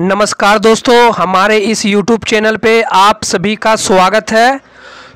नमस्कार दोस्तों हमारे इस YouTube चैनल पे आप सभी का स्वागत है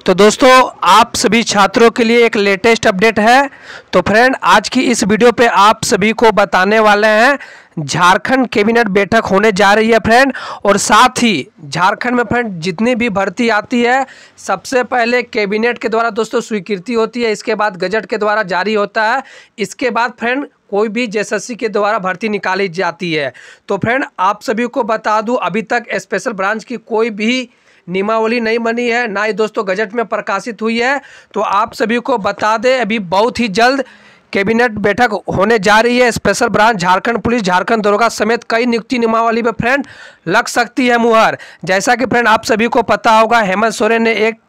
तो दोस्तों आप सभी छात्रों के लिए एक लेटेस्ट अपडेट है तो फ्रेंड आज की इस वीडियो पे आप सभी को बताने वाले हैं झारखंड कैबिनेट बैठक होने जा रही है फ्रेंड और साथ ही झारखंड में फ्रेंड जितनी भी भर्ती आती है सबसे पहले कैबिनेट के द्वारा दोस्तों स्वीकृति होती है इसके बाद गजट के द्वारा जारी होता है इसके बाद फ्रेंड कोई भी जेएसएससी के द्वारा भर्ती निकाली जाती है तो फ्रेंड आप सभी को बता दूँ अभी तक स्पेशल ब्रांच की कोई भी नियमावली नहीं बनी है ना ही दोस्तों गजट में प्रकाशित हुई है तो आप सभी को बता दें अभी बहुत ही जल्द कैबिनेट बैठक होने जा रही है special branch Jharkhand police Jharkhand दरोगा समेत कई नियुक्ति नियमावली में फ्रेंड लग सकती है मुहर जैसा कि फ्रेंड आप सभी को पता होगा हेमंत सोरेन ने एक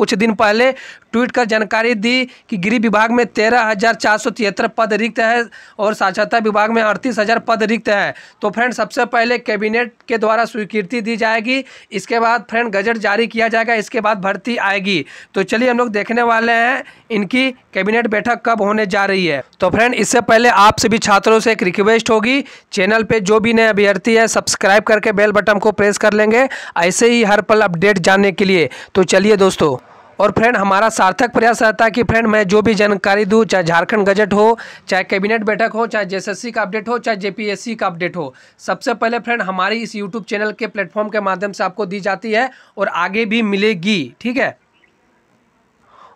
कुछ दिन पहले ट्वीट कर जानकारी दी कि गृह विभाग में तेरह हज़ार चार सौ तिहत्तर पद रिक्त है और साक्षरता विभाग में अड़तीस हज़ार पद रिक्त है तो फ्रेंड सबसे पहले कैबिनेट के द्वारा स्वीकृति दी जाएगी इसके बाद फ्रेंड गजट जारी किया जाएगा इसके बाद भर्ती आएगी तो चलिए हम लोग देखने वाले हैं इनकी कैबिनेट बैठक कब होने जा रही है तो फ्रेंड इससे पहले आप सभी छात्रों से एक रिक्वेस्ट होगी चैनल पर जो भी नए अभ्यर्थी है सब्सक्राइब करके बेल बटन को प्रेस कर लेंगे ऐसे ही हर पल अपडेट जानने के लिए तो चलिए दोस्तों और फ्रेंड हमारा सार्थक प्रयास रहता है कि फ्रेंड मैं जो भी जानकारी दूँ चाहे झारखंड गजट हो चाहे कैबिनेट बैठक हो चाहे जेएसएससी का अपडेट हो चाहे जेपीएससी का अपडेट हो सबसे पहले फ्रेंड हमारी इस यूट्यूब चैनल के प्लेटफॉर्म के माध्यम से आपको दी जाती है और आगे भी मिलेगी ठीक है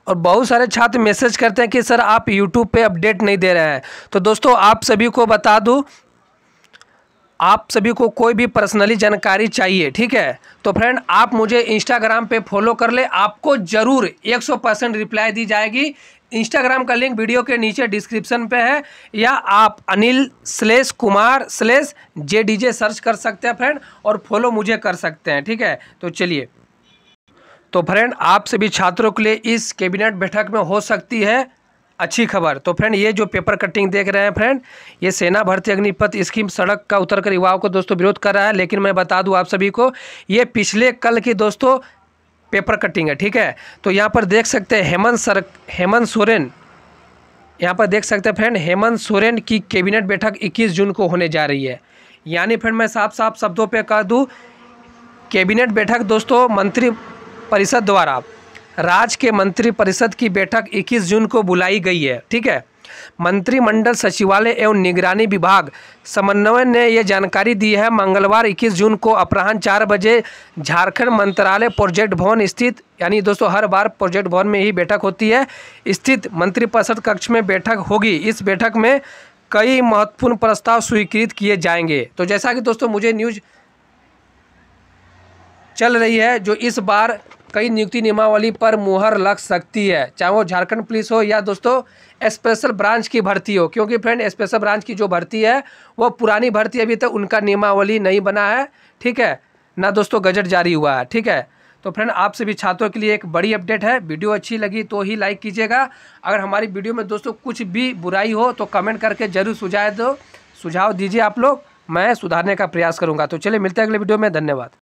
और बहुत सारे छात्र मैसेज करते हैं कि सर आप यूट्यूब पे अपडेट नहीं दे रहे हैं तो दोस्तों आप सभी को बता दूं आप सभी को कोई भी पर्सनली जानकारी चाहिए ठीक है तो फ्रेंड आप मुझे इंस्टाग्राम पे फॉलो कर ले आपको ज़रूर 100 परसेंट रिप्लाई दी जाएगी इंस्टाग्राम का लिंक वीडियो के नीचे डिस्क्रिप्शन पे है या आप Anil slash Kumar slash J D J search कर सकते हैं फ्रेंड और फॉलो मुझे कर सकते हैं ठीक है तो चलिए तो फ्रेंड आप सभी छात्रों के लिए इस कैबिनेट बैठक में हो सकती है अच्छी खबर तो फ्रेंड ये जो पेपर कटिंग देख रहे हैं फ्रेंड ये सेना भर्ती अग्निपथ स्कीम सड़क का उतरकर युवाओं को दोस्तों विरोध कर रहा है लेकिन मैं बता दूं आप सभी को ये पिछले कल की दोस्तों पेपर कटिंग है ठीक है तो यहाँ पर देख सकते हैं हेमंत सर हेमंत सोरेन यहाँ पर देख सकते हैं फ्रेंड हेमंत सोरेन की कैबिनेट बैठक इक्कीस जून को होने जा रही है यानी फ्रेंड मैं साफ साफ शब्दों पर कह दूँ कैबिनेट बैठक दोस्तों मंत्री परिषद द्वारा राज्य के मंत्री परिषद की बैठक 21 जून को बुलाई गई है ठीक है मंत्रिमंडल सचिवालय एवं निगरानी विभाग समन्वय ने यह जानकारी दी है मंगलवार 21 जून को अपराह्न चार बजे झारखंड मंत्रालय प्रोजेक्ट भवन स्थित यानी दोस्तों हर बार प्रोजेक्ट भवन में ही बैठक होती है स्थित मंत्रिपरिषद कक्ष में बैठक होगी इस बैठक में कई महत्वपूर्ण प्रस्ताव स्वीकृत किए जाएंगे तो जैसा कि दोस्तों मुझे न्यूज चल रही है जो इस बार कई नियुक्ति नियमावली पर मुहर लग सकती है चाहे वो झारखंड पुलिस हो या दोस्तों स्पेशल ब्रांच की भर्ती हो क्योंकि फ्रेंड स्पेशल ब्रांच की जो भर्ती है वो पुरानी भर्ती अभी तक उनका नियमावली नहीं बना है ठीक है ना दोस्तों गजट जारी हुआ है ठीक है तो फ्रेंड आप सभी छात्रों के लिए एक बड़ी अपडेट है वीडियो अच्छी लगी तो ही लाइक कीजिएगा अगर हमारी वीडियो में दोस्तों कुछ भी बुराई हो तो कमेंट करके जरूर सुझाए दो सुझाव दीजिए आप लोग मैं सुधारने का प्रयास करूँगा तो चलिए मिलते हैं अगले वीडियो में धन्यवाद